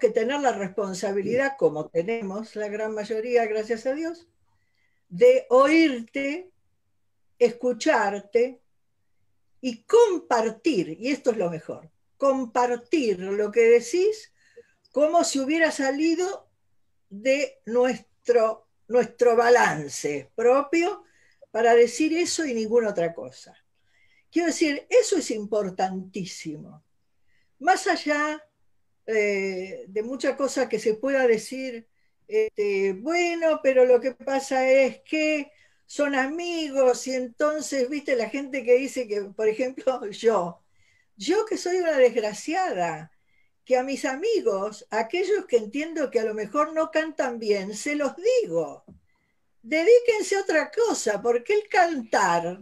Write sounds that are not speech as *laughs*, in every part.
que tener la responsabilidad, como tenemos la gran mayoría, gracias a Dios, de oírte, escucharte y compartir, y esto es lo mejor, compartir lo que decís como si hubiera salido de nuestro, nuestro balance propio para decir eso y ninguna otra cosa. Quiero decir, eso es importantísimo. Más allá eh, de mucha cosa que se pueda decir, este, bueno, pero lo que pasa es que son amigos y entonces, viste, la gente que dice que, por ejemplo, *laughs* yo, yo que soy una desgraciada, que a mis amigos, aquellos que entiendo que a lo mejor no cantan bien, se los digo, dedíquense a otra cosa, porque el cantar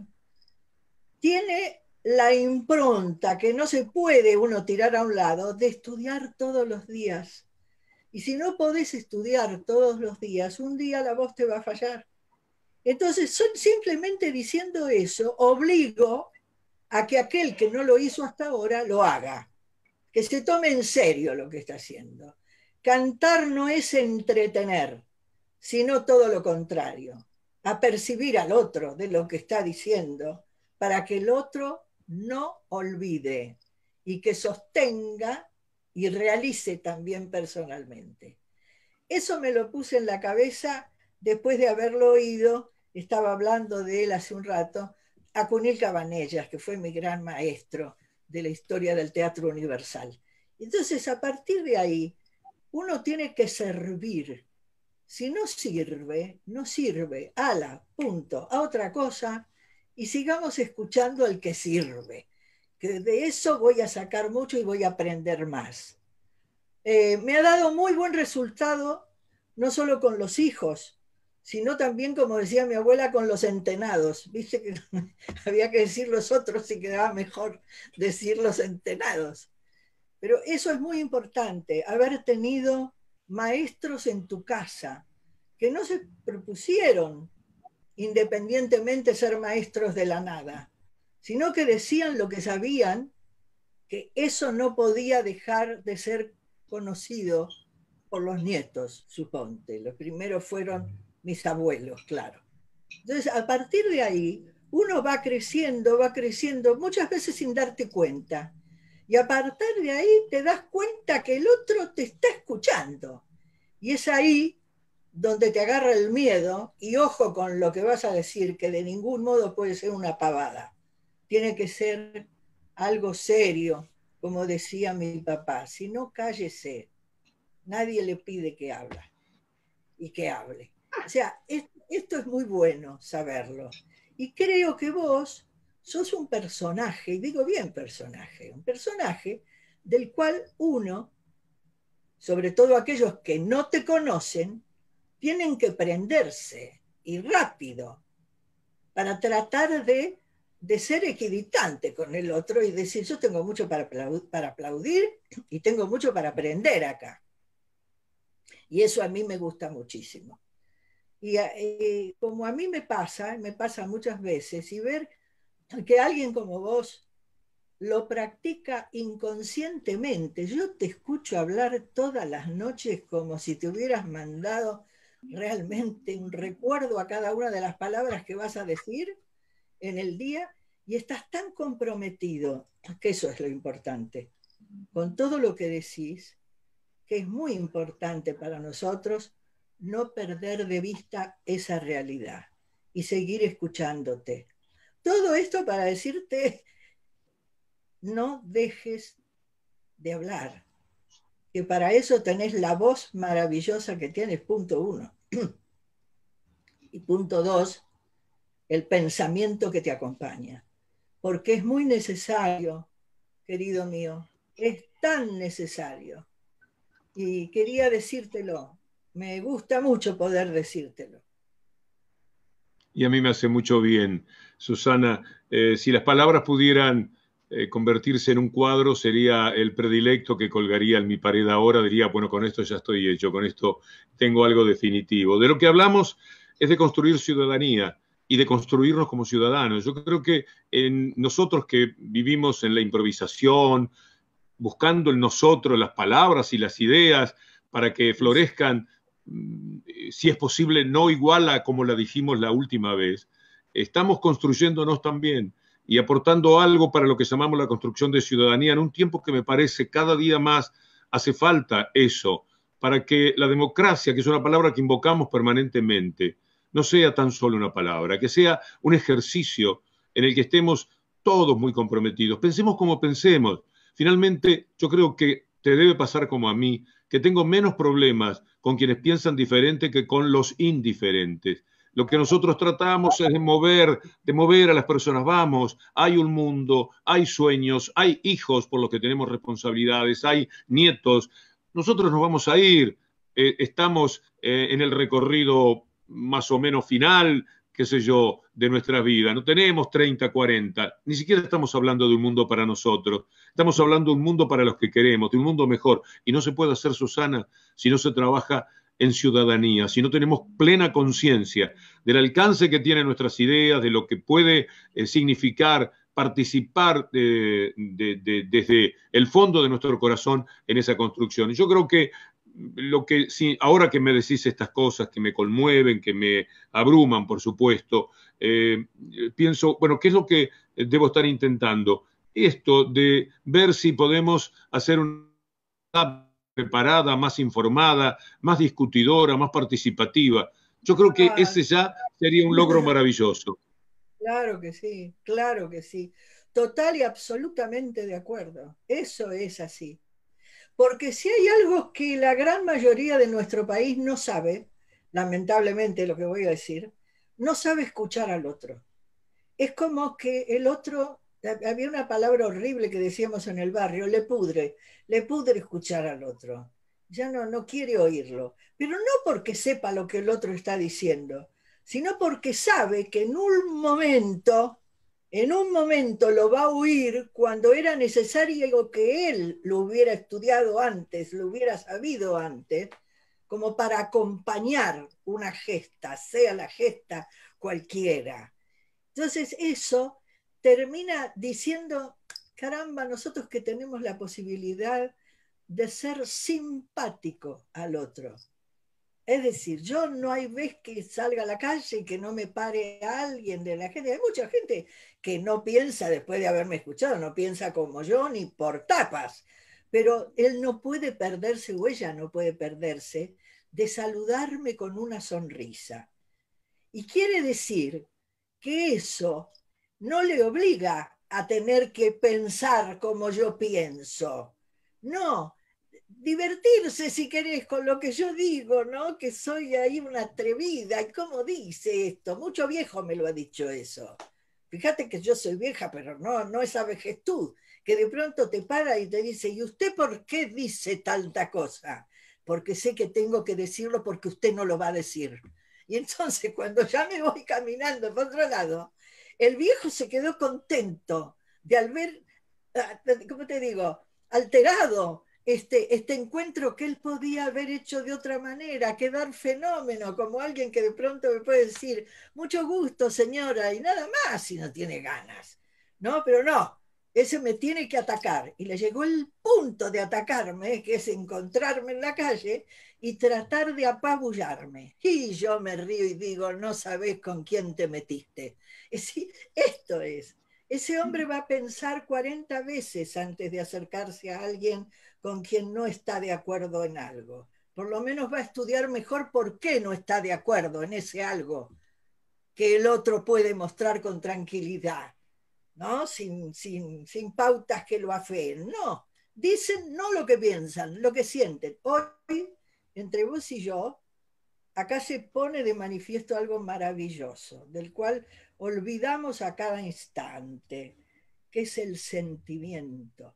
tiene la impronta que no se puede uno tirar a un lado de estudiar todos los días. Y si no podés estudiar todos los días, un día la voz te va a fallar. Entonces, simplemente diciendo eso, obligo a que aquel que no lo hizo hasta ahora lo haga, que se tome en serio lo que está haciendo. Cantar no es entretener, sino todo lo contrario, a percibir al otro de lo que está diciendo para que el otro no olvide y que sostenga y realice también personalmente. Eso me lo puse en la cabeza después de haberlo oído, estaba hablando de él hace un rato, a Cunil Cabanellas, que fue mi gran maestro de la historia del teatro universal. Entonces, a partir de ahí, uno tiene que servir. Si no sirve, no sirve. Ala, punto. A otra cosa, y sigamos escuchando al que sirve, que de eso voy a sacar mucho y voy a aprender más. Eh, me ha dado muy buen resultado, no solo con los hijos, sino también, como decía mi abuela, con los entenados. Viste que *laughs* había que decir los otros y quedaba mejor decir los entenados. Pero eso es muy importante, haber tenido maestros en tu casa que no se propusieron independientemente ser maestros de la nada, sino que decían lo que sabían, que eso no podía dejar de ser conocido por los nietos, suponte. Los primeros fueron mis abuelos, claro. Entonces, a partir de ahí, uno va creciendo, va creciendo, muchas veces sin darte cuenta. Y a partir de ahí te das cuenta que el otro te está escuchando. Y es ahí donde te agarra el miedo y ojo con lo que vas a decir, que de ningún modo puede ser una pavada. Tiene que ser algo serio, como decía mi papá. Si no, cállese. Nadie le pide que hable y que hable. O sea, esto es muy bueno saberlo. Y creo que vos sos un personaje, y digo bien personaje, un personaje del cual uno, sobre todo aquellos que no te conocen, tienen que prenderse y rápido para tratar de, ser equidistante con el otro y decir, yo tengo mucho para, para aplaudir y tengo mucho para aprender acá. Y eso a mí me gusta muchísimo. Y eh, como a mí me pasa, me pasa muchas veces, y ver que alguien como vos lo practica inconscientemente. Yo te escucho hablar todas las noches como si te hubieras mandado realmente un recuerdo a cada una de las palabras que vas a decir en el día y estás tan comprometido, que eso es lo importante, con todo lo que decís, que es muy importante para nosotros no perder de vista esa realidad y seguir escuchándote. Todo esto para decirte, no dejes de hablar, que para eso tenés la voz maravillosa que tienes, punto uno. *clears throat* y punto dos, el pensamiento que te acompaña. Porque es muy necesario, querido mío, es tan necesario. Y quería decírtelo, me gusta mucho poder decírtelo. Y a mí me hace mucho bien, Susana, eh, si las palabras pudieran eh, convertirse en un cuadro sería el predilecto que colgaría en mi pared ahora, diría, bueno, con esto ya estoy hecho, con esto tengo algo definitivo. De lo que hablamos es de construir ciudadanía y de construirnos como ciudadanos. Yo creo que en nosotros que vivimos en la improvisación, buscando en nosotros las palabras y las ideas para que florezcan, mm, si es posible, no igual a como la dijimos la última vez, estamos construyéndonos también y aportando algo para lo que llamamos la construcción de ciudadanía en un tiempo que me parece cada día más hace falta eso, para que la democracia, que es una palabra que invocamos permanentemente, no sea tan solo una palabra, que sea un ejercicio en el que estemos todos muy comprometidos. Pensemos como pensemos. Finalmente, yo creo que te debe pasar como a mí, que tengo menos problemas con quienes piensan diferente que con los indiferentes. Lo que nosotros tratamos es de mover, de mover a las personas. Vamos, hay un mundo, hay sueños, hay hijos por los que tenemos responsabilidades, hay nietos. Nosotros nos vamos a ir. Eh, estamos eh, en el recorrido más o menos final, qué sé yo, de nuestra vida. No tenemos 30, 40. Ni siquiera estamos hablando de un mundo para nosotros. Estamos hablando de un mundo para los que queremos, de un mundo mejor. Y no se puede hacer, Susana, si no se trabaja en ciudadanía, si no tenemos plena conciencia del alcance que tienen nuestras ideas, de lo que puede eh, significar participar eh, desde el fondo de nuestro corazón en esa construcción. yo creo que lo que si, ahora que me decís estas cosas que me conmueven, que me abruman, por supuesto, eh, pienso, bueno, ¿qué es lo que debo estar intentando? Esto de ver si podemos hacer un preparada, más informada, más discutidora, más participativa. Yo creo que ah. ese ya sería un logro maravilloso. *laughs* Claro que sí, claro que sí. Total y absolutamente de acuerdo. Eso es así. Porque si hay algo que la gran mayoría de nuestro país no sabe, lamentablemente lo que voy a decir, no sabe escuchar al otro. Es como que el otro había una palabra horrible que decíamos en el barrio, le pudre, le pudre escuchar al otro. Ya no, no quiere oírlo. Pero no porque sepa lo que el otro está diciendo, sino porque sabe que en un momento, en un momento lo va a oír cuando era necesario que él lo hubiera estudiado antes, lo hubiera sabido antes, como para acompañar una gesta, sea la gesta cualquiera. Entonces eso termina diciendo, caramba, nosotros que tenemos la posibilidad de ser simpático al otro. Es decir, yo no hay vez que salga a la calle y que no me pare alguien de la gente. Hay mucha gente que no piensa, después de haberme escuchado, no piensa como yo ni por tapas. Pero él no puede perderse, o ella no puede perderse, de saludarme con una sonrisa. Y quiere decir que eso no le obliga a tener que pensar como yo pienso. No, divertirse si querés con lo que yo digo, ¿no? Que soy ahí una atrevida. ¿Y cómo dice esto? Mucho viejo me lo ha dicho eso. Fíjate que yo soy vieja, pero no, no esa tú, que de pronto te para y te dice, ¿y usted por qué dice tanta cosa? Porque sé que tengo que decirlo porque usted no lo va a decir. Y entonces *laughs* cuando ya me voy caminando por otro lado, el viejo se quedó contento de al ver, ah, ¿cómo te digo?, alterado este, este encuentro que él podía haber hecho de otra manera, quedar fenómeno, como alguien que de pronto me puede decir, mucho gusto, señora, y nada más si no tiene ganas. No, pero no, ese me tiene que atacar. Y le llegó el punto de atacarme, que es encontrarme en la calle y tratar de apabullarme. Y yo me río y digo, no sabes con quién te metiste. Es, esto es, ese hombre va a pensar 40 veces antes de acercarse a alguien con quien no está de acuerdo en algo. Por lo menos va a estudiar mejor por qué no está de acuerdo en ese algo que el otro puede mostrar con tranquilidad ¿no? Sin, sin pautas que lo afeen. No, dicen no lo que piensan, lo que sienten. Hoy, entre vos y yo, acá se pone de manifiesto algo maravilloso, del cual olvidamos a cada instante, que es el sentimiento,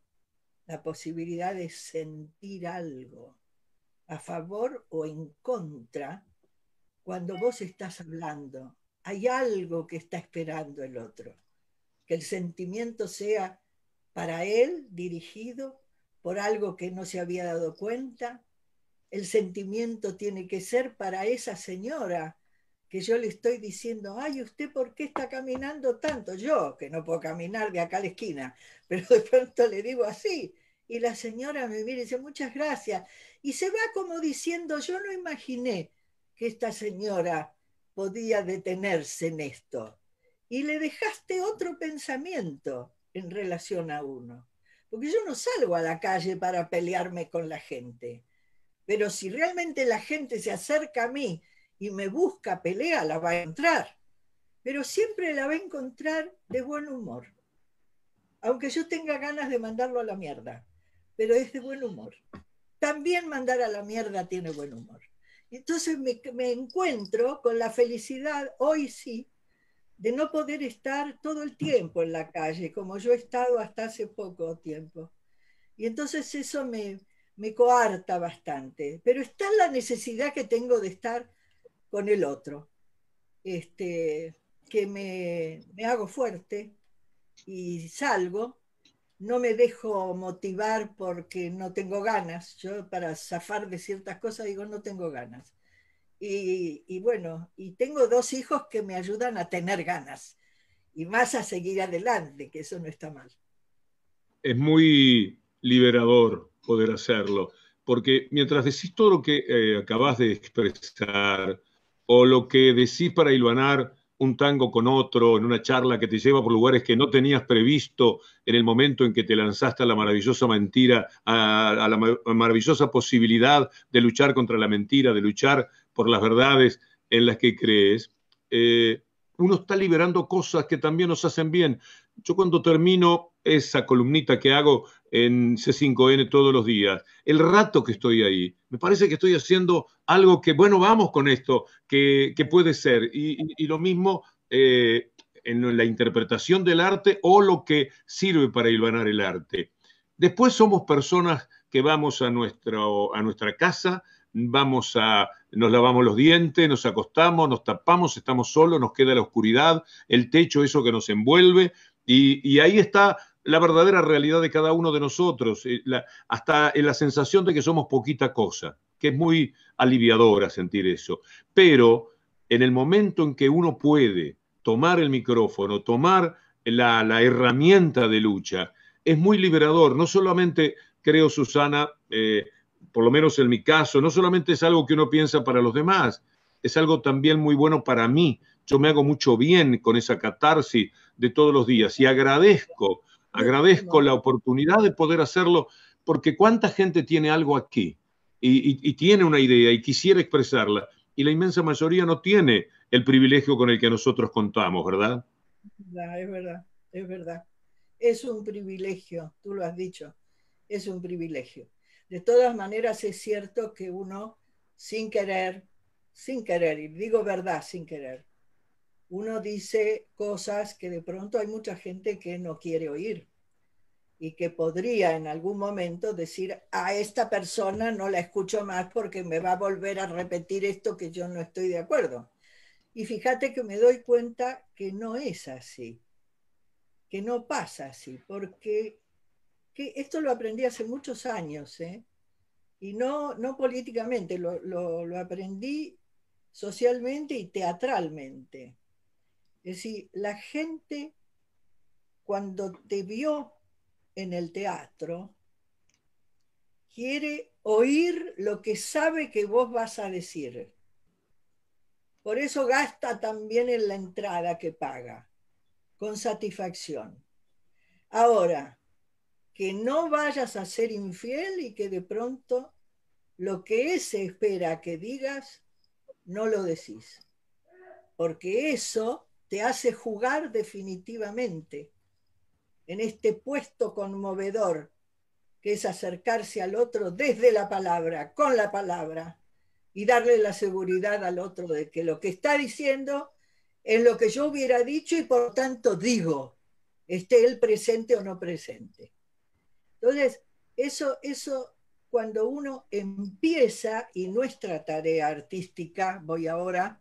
la posibilidad de sentir algo a favor o en contra cuando vos estás hablando. Hay algo que está esperando el otro que el sentimiento sea para él dirigido por algo que no se había dado cuenta. El sentimiento tiene que ser para esa señora que yo le estoy diciendo, ay, ¿usted por qué está caminando tanto? Yo, que no puedo caminar de acá a la esquina, *laughs* pero de pronto le digo así. Y la señora me mira y dice, muchas gracias. Y se va como diciendo, yo no imaginé que esta señora podía detenerse en esto y le dejaste otro pensamiento en relación a uno. Porque yo no salgo a la calle para pelearme con la gente. Pero si realmente la gente se acerca a mí y me busca pelea, la va a entrar Pero siempre la va a encontrar de buen humor. Aunque yo tenga ganas de mandarlo a la mierda. Pero es de buen humor. También mandar a la mierda tiene buen humor. Entonces me, me encuentro con la felicidad, hoy sí, de no poder estar todo el tiempo en la calle, como yo he estado hasta hace poco tiempo. Y entonces eso me, me coarta bastante, pero está la necesidad que tengo de estar con el otro, este, que me, me hago fuerte y salgo, no me dejo motivar porque no tengo ganas, yo para zafar de ciertas cosas digo no tengo ganas. Y, bueno, y tengo dos hijos que me ayudan a tener ganas y más a seguir adelante, que eso no está mal. Es muy liberador poder hacerlo, porque mientras decís todo lo que eh, acabas de expresar o lo que decís para hilvanar un tango con otro en una charla que te lleva por lugares que no tenías previsto en el momento en que te lanzaste a la maravillosa mentira, a la maravillosa posibilidad de luchar contra la mentira, de luchar por las verdades en las que crees, eh, uno está liberando cosas que también nos hacen bien. Yo cuando termino esa columnita que hago en C5N todos los días, el rato que estoy ahí, me parece que estoy haciendo algo que, bueno, vamos con esto, que, puede ser. Y, lo mismo eh, en la interpretación del arte o lo que sirve para iluminar el arte. Después somos personas que vamos a, a nuestra casa, vamos a, nos lavamos los dientes, nos acostamos, nos tapamos, estamos solos, nos queda la oscuridad, el techo, eso que nos envuelve, y, ahí está la verdadera realidad de cada uno de nosotros, eh, la, hasta la sensación de que somos poquita cosa, que es muy aliviadora sentir eso. Pero en el momento en que uno puede tomar el micrófono, tomar la, herramienta de lucha, es muy liberador. No solamente creo, Susana, eh, por lo menos en mi caso, no solamente es algo que uno piensa para los demás, es algo también muy bueno para mí. Yo me hago mucho bien con esa catarsis de todos los días y agradezco, agradezco la oportunidad de poder hacerlo porque cuánta gente tiene algo aquí y, y tiene una idea y quisiera expresarla y la inmensa mayoría no tiene el privilegio con el que nosotros contamos, ¿verdad? Es verdad, es verdad. Es un privilegio, tú lo has dicho, es un privilegio. De todas maneras es cierto que uno sin querer, sin querer, y digo verdad sin querer, uno dice cosas que de pronto hay mucha gente que no quiere oír y que podría en algún momento decir, a esta persona no la escucho más porque me va a volver a repetir esto que yo no estoy de acuerdo. Y fíjate que me doy cuenta que no es así, que no pasa así, porque esto lo aprendí hace muchos años, ¿eh? y no, no políticamente, lo, lo aprendí socialmente y teatralmente. Es decir, la gente cuando te vio en el teatro, quiere oír lo que sabe que vos vas a decir. Por eso gasta también en la entrada que paga, con satisfacción. Ahora, que no vayas a ser infiel y que de pronto lo que ese espera que digas, no lo decís. Porque eso te hace jugar definitivamente en este puesto conmovedor que es acercarse al otro desde la palabra, con la palabra, y darle la seguridad al otro de que lo que está diciendo es lo que yo hubiera dicho y por tanto digo, esté él presente o no presente. Entonces, eso, eso cuando uno empieza, y nuestra tarea artística, voy ahora,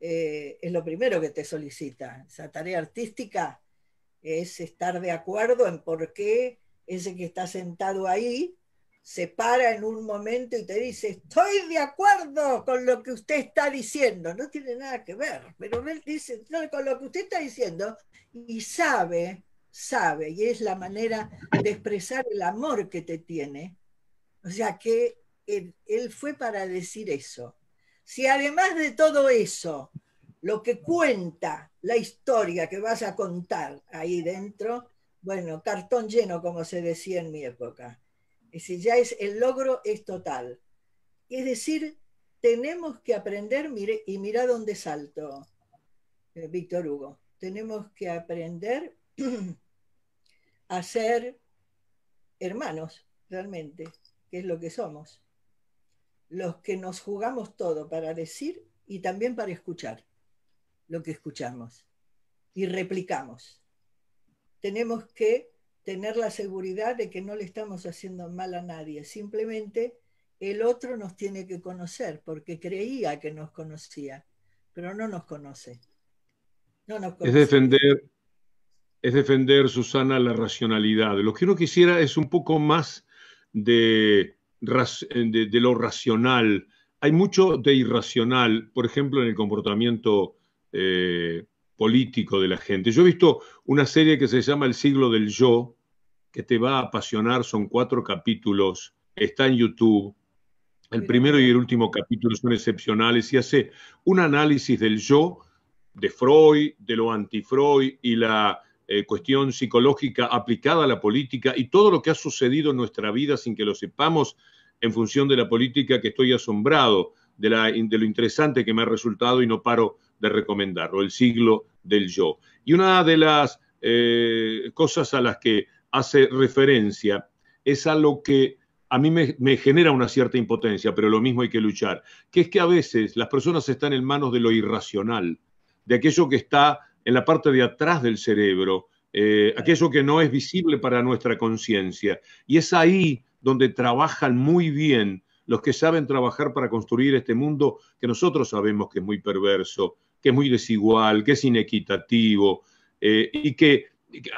eh, es lo primero que te solicita. Esa tarea artística es estar de acuerdo en por qué ese que está sentado ahí se para en un momento y te dice, estoy de acuerdo con lo que usted está diciendo. No tiene nada que ver, pero él dice, no, con lo que usted está diciendo y sabe sabe y es la manera de expresar el amor que te tiene. O sea que él, fue para decir eso. Si además de todo eso, lo que cuenta la historia que vas a contar ahí dentro, bueno, cartón lleno, como se decía en mi época. y ya es, el logro es total. Es decir, tenemos que aprender, mire, y mira dónde salto, eh, Víctor Hugo, tenemos que aprender *clears throat* a ser hermanos, realmente, que es lo que somos. Los que nos jugamos todo para decir y también para escuchar lo que escuchamos y replicamos. Tenemos que tener la seguridad de que no le estamos haciendo mal a nadie, simplemente el otro nos tiene que conocer porque creía que nos conocía, pero no nos conoce. No nos conoce. Es defender es defender, Susana, la racionalidad. Lo que uno quisiera es un poco más de, de, lo racional. Hay mucho de irracional, por ejemplo, en el comportamiento eh, político de la gente. Yo he visto una serie que se llama El siglo del yo, que te va a apasionar, son cuatro capítulos, está en YouTube. El primero y el último capítulo son excepcionales y hace un análisis del yo, de Freud, de lo anti-Freud y la eh, cuestión psicológica aplicada a la política y todo lo que ha sucedido en nuestra vida sin que lo sepamos en función de la política que estoy asombrado de, lo interesante que me ha resultado y no paro de recomendarlo, el siglo del yo. Y una de las eh, cosas a las que hace referencia es a lo que a mí me, me, genera una cierta impotencia, pero lo mismo hay que luchar, que es que a veces las personas están en manos de lo irracional, de aquello que está en la parte de atrás del cerebro, eh, aquello que no es visible para nuestra conciencia. Y es ahí donde trabajan muy bien los que saben trabajar para construir este mundo que nosotros sabemos que es muy perverso, que es muy desigual, que es inequitativo eh, y que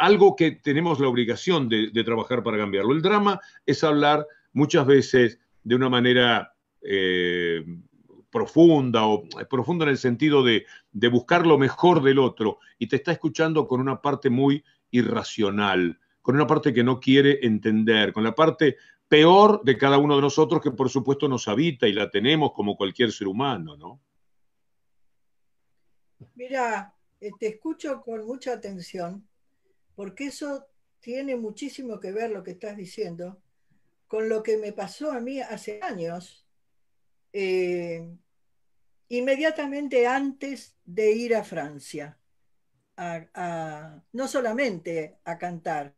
algo que tenemos la obligación de, trabajar para cambiarlo. El drama es hablar muchas veces de una manera eh, profunda o eh, profunda en el sentido de, buscar lo mejor del otro y te está escuchando con una parte muy irracional, con una parte que no quiere entender, con la parte peor de cada uno de nosotros que por supuesto nos habita y la tenemos como cualquier ser humano, ¿no? Mira, eh, te escucho con mucha atención porque eso tiene muchísimo que ver lo que estás diciendo con lo que me pasó a mí hace años eh, inmediatamente antes de ir a Francia, no solamente a cantar,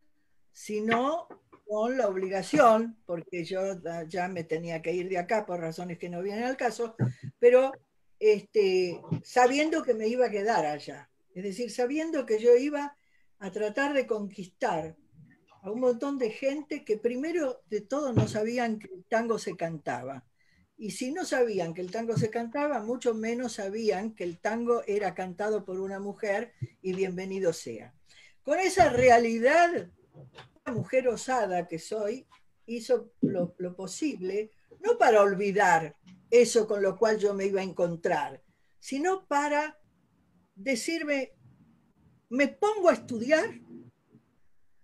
sino con la obligación, porque yo ya me tenía que ir de acá por razones que no vienen al caso, pero este, sabiendo que me iba a quedar allá, es decir, sabiendo que yo iba a tratar de conquistar a un montón de gente que primero de todo no sabían que el tango se cantaba y si no sabían que el tango se cantaba, mucho menos sabían que el tango era cantado por una mujer y bienvenido sea. Con esa realidad, la mujer osada que soy hizo lo, lo posible, no para olvidar eso con lo cual yo me iba a encontrar, sino para decirme, me pongo a estudiar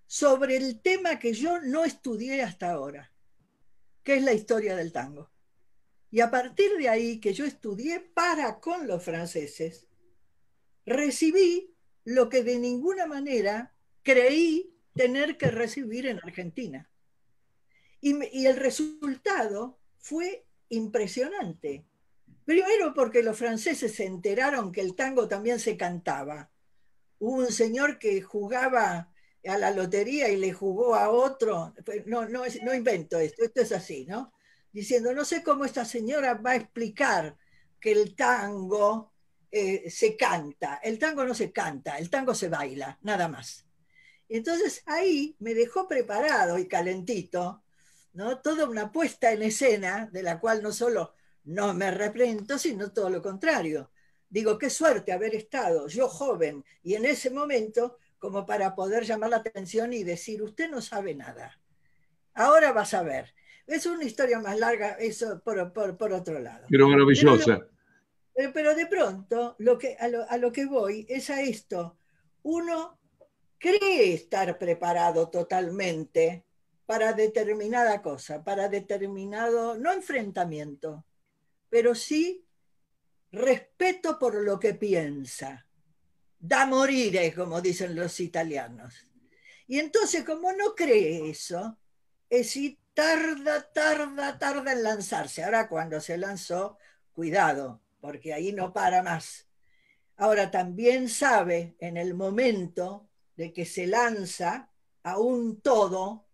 sobre el tema que yo no estudié hasta ahora, que es la historia del tango. Y a partir de ahí que yo estudié para con los franceses, recibí lo que de ninguna manera creí tener que recibir en Argentina. Y, el resultado fue impresionante. Primero porque los franceses se enteraron que el tango también se cantaba. Hubo un señor que jugaba a la lotería y le jugó a otro. No, no, no invento esto, esto es así, ¿no? diciendo, no sé cómo esta señora va a explicar que el tango eh, se canta. El tango no se canta, el tango se baila, nada más. Entonces ahí me dejó preparado y calentito, ¿no? Toda una puesta en escena de la cual no solo no me arrepiento, sino todo lo contrario. Digo, qué suerte haber estado yo joven y en ese momento como para poder llamar la atención y decir, usted no sabe nada. Ahora vas a ver. Es una historia más larga, eso por, otro lado. Pero maravillosa. Eh, pero, de pronto, lo que, a lo, que voy es a esto. Uno cree estar preparado totalmente para determinada cosa, para determinado, no enfrentamiento, pero sí respeto por lo que piensa. Da morir como dicen los italianos. Y entonces, como no cree eso, es tarda, tarda, tarda en lanzarse. Ahora cuando se lanzó, cuidado, porque ahí no para más. Ahora también sabe en el momento de que se lanza a un todo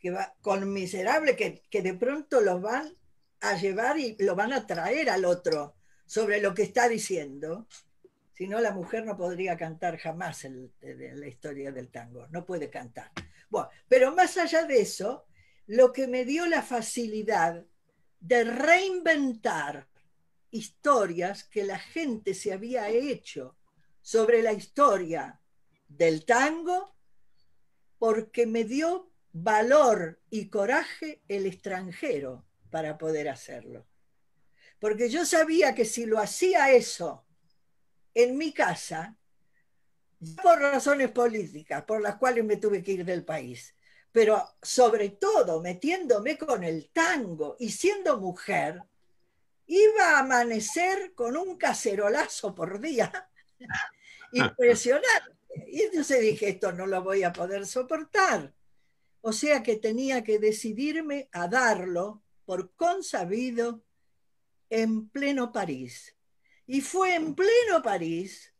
que va con miserable que, de pronto lo van a llevar y lo van a traer al otro sobre lo que está diciendo. Si no, la mujer no podría cantar jamás en la historia del tango, no puede cantar. Bueno, pero más allá de eso, lo que me dio la facilidad de reinventar historias que la gente se había hecho sobre la historia del tango, porque me dio valor y coraje el extranjero para poder hacerlo. Porque yo sabía que si lo hacía eso en mi casa, por razones políticas, por las cuales me tuve que ir del país, pero sobre todo metiéndome con el tango y siendo mujer, iba a amanecer con un cacerolazo por día. *laughs* Impresionante. Y entonces dije, esto no lo voy a poder soportar. O sea que tenía que decidirme a darlo por consabido en pleno París. Y fue en pleno París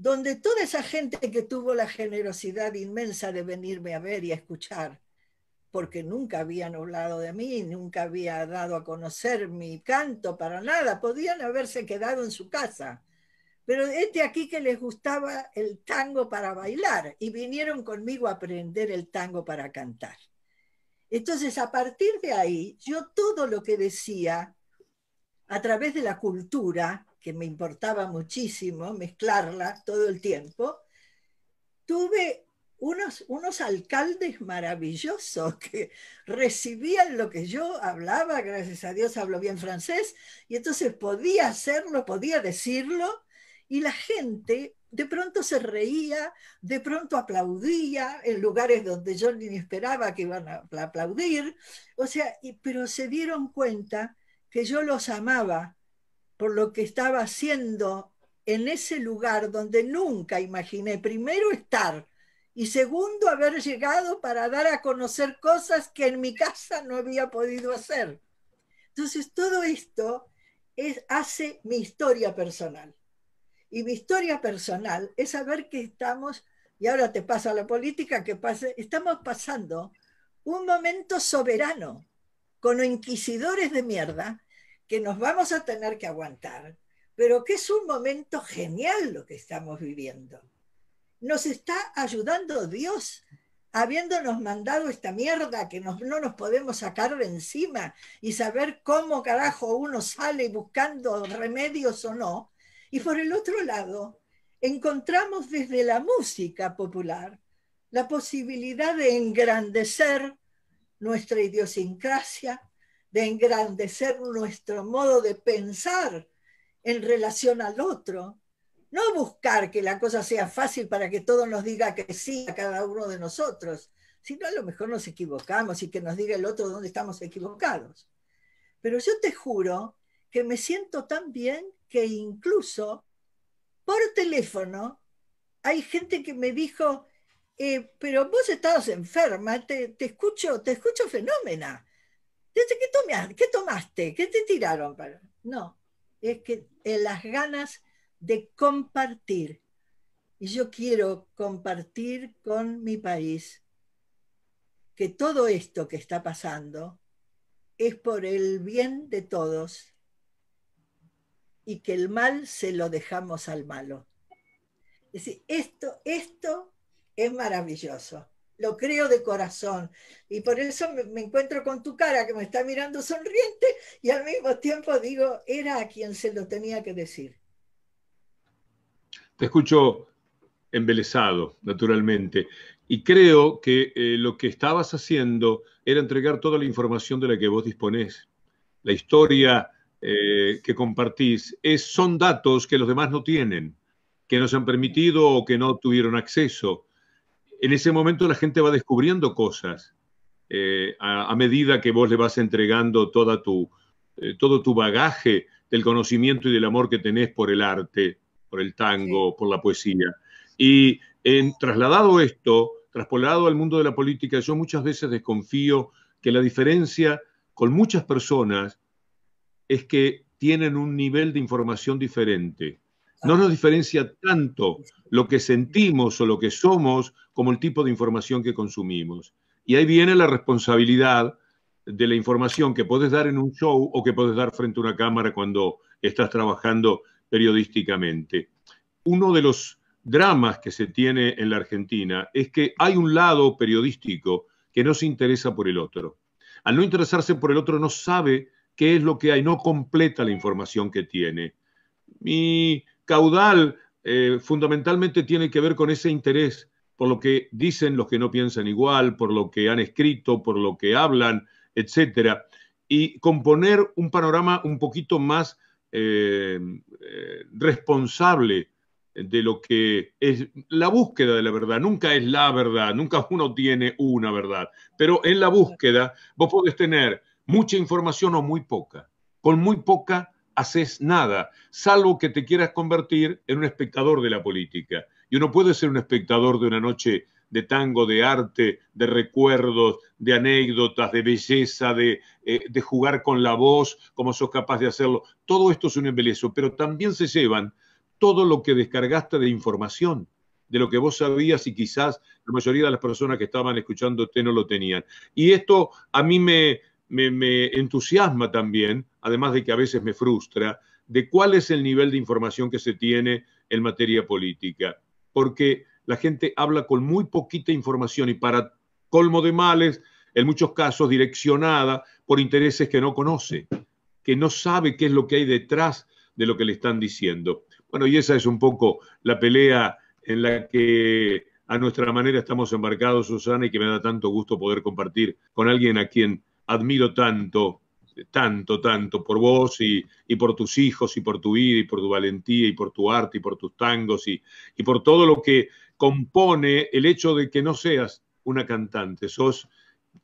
donde toda esa gente que tuvo la generosidad inmensa de venirme a ver y a escuchar, porque nunca habían hablado de mí, nunca había dado a conocer mi canto para nada, podían haberse quedado en su casa. Pero este aquí que les gustaba el tango para bailar y vinieron conmigo a aprender el tango para cantar. Entonces, a partir de ahí, yo todo lo que decía a través de la cultura que me importaba muchísimo mezclarla todo el tiempo, tuve unos, unos alcaldes maravillosos que recibían lo que yo hablaba, gracias a Dios hablo bien francés, y entonces podía hacerlo, podía decirlo, y la gente de pronto se reía, de pronto aplaudía en lugares donde yo ni esperaba que iban a aplaudir, o sea, pero se dieron cuenta que yo los amaba por lo que estaba haciendo en ese lugar donde nunca imaginé, primero, estar y segundo, haber llegado para dar a conocer cosas que en mi casa no había podido hacer. Entonces, todo esto es, hace mi historia personal. Y mi historia personal es saber que estamos, y ahora te pasa la política, que pase, estamos pasando un momento soberano con inquisidores de mierda que nos vamos a tener que aguantar, pero que es un momento genial lo que estamos viviendo. Nos está ayudando Dios habiéndonos mandado esta mierda que no nos podemos sacar de encima y saber cómo carajo uno sale buscando remedios o no. Y por el otro lado, encontramos desde la música popular la posibilidad de engrandecer nuestra idiosincrasia, de engrandecer nuestro modo de pensar en relación al otro, no buscar que la cosa sea fácil para que todo nos diga que sí a cada uno de nosotros, sino a lo mejor nos equivocamos y que nos diga el otro dónde estamos equivocados. Pero yo te juro que me siento tan bien que incluso por teléfono hay gente que me dijo, eh, pero vos estás enferma, te, escucho, te escucho fenómena. ¿Qué, tomaste? ¿Qué te tiraron? No, es que eh, las ganas de compartir. Y yo quiero compartir con mi país que todo esto que está pasando es por el bien de todos y que el mal se lo dejamos al malo. Es decir, esto, esto es maravilloso lo creo de corazón. Y por eso me, encuentro con tu cara que me está mirando sonriente y al mismo tiempo digo, era a quien se lo tenía que decir. Te escucho embelesado, naturalmente. Y creo que eh, lo que estabas haciendo era entregar toda la información de la que vos disponés. La historia eh, que compartís es, son datos que los demás no tienen, que nos han permitido o que no tuvieron acceso en ese momento la gente va descubriendo cosas eh, a, medida que vos le vas entregando toda tu, eh, todo tu bagaje del conocimiento y del amor que tenés por el arte, por el tango, por la poesía. Y en, eh, trasladado esto, traspolado al mundo de la política, yo muchas veces desconfío que la diferencia con muchas personas es que tienen un nivel de información diferente. No nos diferencia tanto lo que sentimos o lo que somos como el tipo de información que consumimos. Y ahí viene la responsabilidad de la información que puedes dar en un show o que puedes dar frente a una cámara cuando estás trabajando periodísticamente. Uno de los dramas que se tiene en la Argentina es que hay un lado periodístico que no se interesa por el otro. Al no interesarse por el otro no sabe qué es lo que hay, no completa la información que tiene. Mi caudal eh, fundamentalmente tiene que ver con ese interés, por lo que dicen los que no piensan igual, por lo que han escrito, por lo que hablan, etcétera, y componer un panorama un poquito más eh, eh, responsable de lo que es la búsqueda de la verdad. Nunca es la verdad, nunca uno tiene una verdad, pero en la búsqueda vos podés tener mucha información o muy poca. Con muy poca haces nada, salvo que te quieras convertir en un espectador de la política. Y uno puede ser un espectador de una noche de tango, de arte, de recuerdos, de anécdotas, de belleza, de, eh, de jugar con la voz, como sos capaz de hacerlo. Todo esto es un embelezo, pero también se llevan todo lo que descargaste de información, de lo que vos sabías y quizás la mayoría de las personas que estaban escuchándote no lo tenían. Y esto a mí me, me, entusiasma también, además de que a veces me frustra, de cuál es el nivel de información que se tiene en materia política. Porque la gente habla con muy poquita información y para colmo de males, en muchos casos direccionada por intereses que no conoce, que no sabe qué es lo que hay detrás de lo que le están diciendo. Bueno, y esa es un poco la pelea en la que a nuestra manera estamos embarcados, Susana, y que me da tanto gusto poder compartir con alguien a quien admiro tanto, tanto, tanto por vos y, por tus hijos y por tu vida y por tu valentía y por tu arte y por tus tangos y, por todo lo que compone el hecho de que no seas una cantante, sos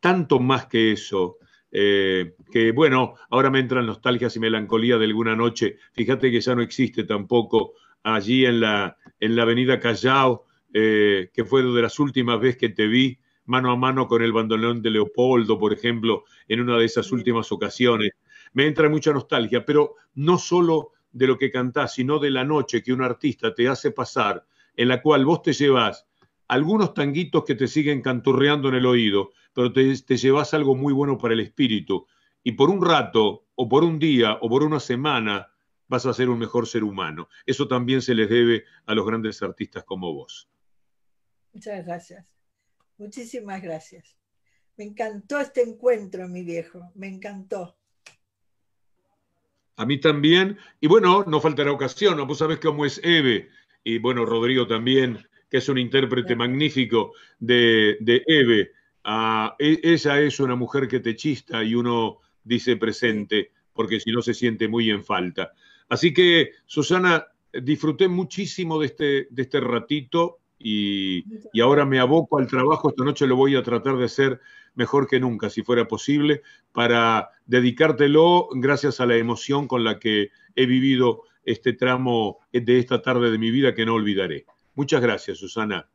tanto más que eso. Eh, que bueno, ahora me entran nostalgias y melancolía de alguna noche. Fíjate que ya no existe tampoco allí en la, en la avenida Callao, eh, que fue de las últimas veces que te vi, mano a mano con el bandoneón de Leopoldo, por ejemplo, en una de esas últimas ocasiones. Me entra mucha nostalgia, pero no solo de lo que cantás, sino de la noche que un artista te hace pasar, en la cual vos te llevas algunos tanguitos que te siguen canturreando en el oído, pero te, te llevas algo muy bueno para el espíritu. Y por un rato, o por un día, o por una semana, vas a ser un mejor ser humano. Eso también se les debe a los grandes artistas como vos. Muchas gracias. Muchísimas gracias. Me encantó este encuentro, mi viejo, me encantó. A mí también. Y bueno, no faltará ocasión, vos sabés cómo es Eve, y bueno, Rodrigo también, que es un intérprete magnífico de, Eve. Ah, e, ella es una mujer que te chista y uno dice presente, porque si no se siente muy en falta. Así que, Susana, disfruté muchísimo de este, de este ratito, y, ahora me aboco al trabajo, esta noche lo voy a tratar de hacer mejor que nunca, si fuera posible, para dedicártelo gracias a la emoción con la que he vivido este tramo de esta tarde de mi vida que no olvidaré. Muchas gracias, Susana.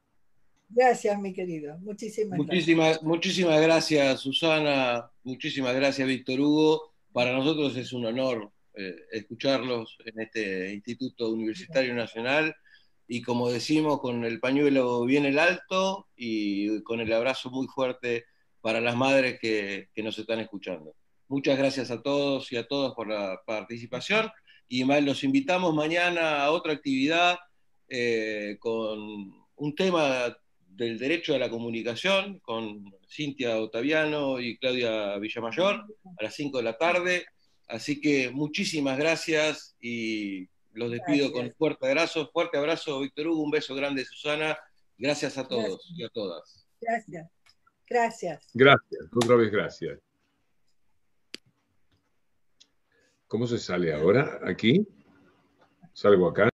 Gracias, mi querido. Muchísimas, gracias. Muchísimas gracias, Susana. Muchísimas gracias, Víctor Hugo. Para nosotros es un honor eh, escucharlos en este Instituto Universitario Nacional y como decimos, con el pañuelo bien el alto y con el abrazo muy fuerte para las madres que, nos están escuchando. Muchas gracias a todos y a todas por la participación y más los invitamos mañana a otra actividad eh, con un tema del derecho a la comunicación con Cintia Otaviano y Claudia Villamayor a las 5 de la tarde. Así que muchísimas gracias y los despido con fuerte abrazo, fuerte abrazo, Víctor Hugo, un beso grande, Susana. Gracias a todos y a todas. Gracias. Gracias. Gracias, otra vez gracias. ¿Cómo se sale ahora? ¿Aquí? ¿Salgo acá?